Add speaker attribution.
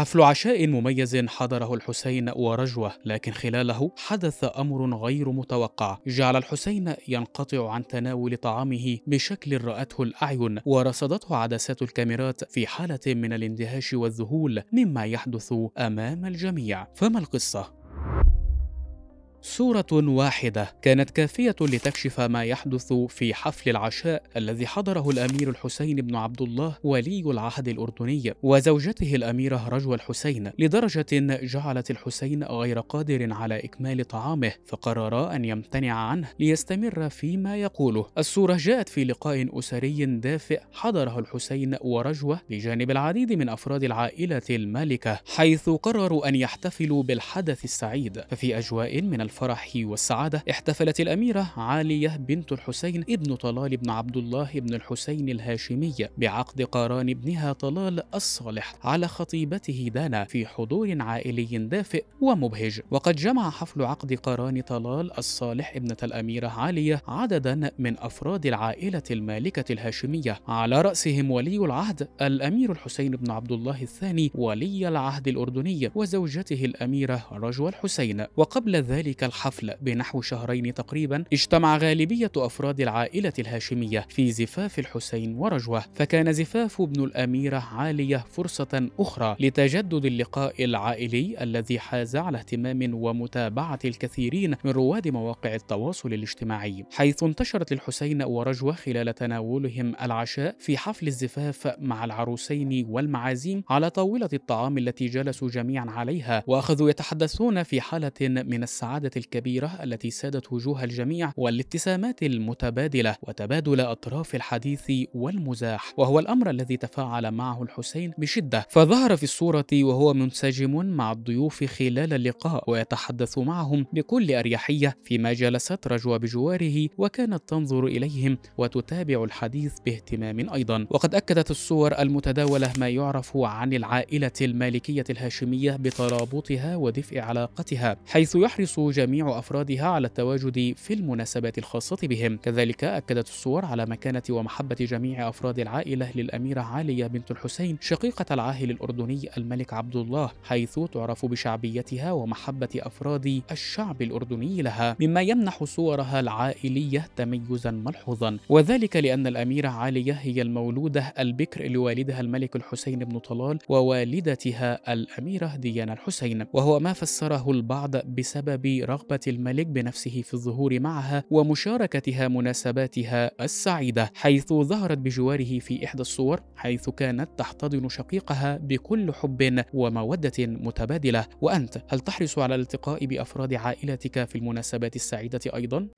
Speaker 1: حفل عشاء مميز حضره الحسين ورجوه لكن خلاله حدث أمر غير متوقع جعل الحسين ينقطع عن تناول طعامه بشكل رأته الأعين ورصدته عدسات الكاميرات في حالة من الاندهاش والذهول مما يحدث أمام الجميع فما القصة؟ صورة واحدة كانت كافية لتكشف ما يحدث في حفل العشاء الذي حضره الأمير الحسين بن عبد الله ولي العهد الأردني وزوجته الأميرة رجوى الحسين لدرجة جعلت الحسين غير قادر على إكمال طعامه فقررا أن يمتنع عنه ليستمر فيما يقوله الصورة جاءت في لقاء أسري دافئ حضره الحسين ورجوة بجانب العديد من أفراد العائلة المالكة حيث قرروا أن يحتفلوا بالحدث السعيد ففي أجواء من الفرح والسعادة احتفلت الأميرة عالية بنت الحسين ابن طلال بن عبد الله بن الحسين الهاشمية بعقد قران ابنها طلال الصالح على خطيبته دانا في حضور عائلي دافئ ومبهج وقد جمع حفل عقد قران طلال الصالح ابنة الأميرة عالية عددا من أفراد العائلة المالكة الهاشمية على رأسهم ولي العهد الأمير الحسين بن عبد الله الثاني ولي العهد الأردني وزوجته الأميرة رجوى الحسين وقبل ذلك تلك الحفل بنحو شهرين تقريبا اجتمع غالبية أفراد العائلة الهاشمية في زفاف الحسين ورجوة فكان زفاف ابن الأميرة عالية فرصة أخرى لتجدد اللقاء العائلي الذي حاز على اهتمام ومتابعة الكثيرين من رواد مواقع التواصل الاجتماعي حيث انتشرت الحسين ورجوة خلال تناولهم العشاء في حفل الزفاف مع العروسين والمعازيم على طاولة الطعام التي جلسوا جميعا عليها وأخذوا يتحدثون في حالة من السعادة الكبيرة التي سادت وجوه الجميع والابتسامات المتبادلة وتبادل أطراف الحديث والمزاح وهو الأمر الذي تفاعل معه الحسين بشدة فظهر في الصورة وهو منسجم مع الضيوف خلال اللقاء ويتحدث معهم بكل أريحية فيما جلست رجوة بجواره وكانت تنظر إليهم وتتابع الحديث باهتمام أيضا وقد أكدت الصور المتداولة ما يعرف عن العائلة المالكية الهاشمية بترابطها ودفء علاقتها حيث يحرص جميع أفرادها على التواجد في المناسبات الخاصة بهم كذلك أكدت الصور على مكانة ومحبة جميع أفراد العائلة للأميرة عالية بنت الحسين شقيقة العاهل الأردني الملك عبد الله حيث تعرف بشعبيتها ومحبة أفراد الشعب الأردني لها مما يمنح صورها العائلية تميزا ملحوظا وذلك لأن الأميرة عالية هي المولودة البكر لوالدها الملك الحسين بن طلال ووالدتها الأميرة ديانا الحسين وهو ما فسره البعض بسبب برغبة الملك بنفسه في الظهور معها ومشاركتها مناسباتها السعيدة حيث ظهرت بجواره في إحدى الصور حيث كانت تحتضن شقيقها بكل حب ومودة متبادلة وأنت هل تحرص على الالتقاء بأفراد عائلتك في المناسبات السعيدة أيضا؟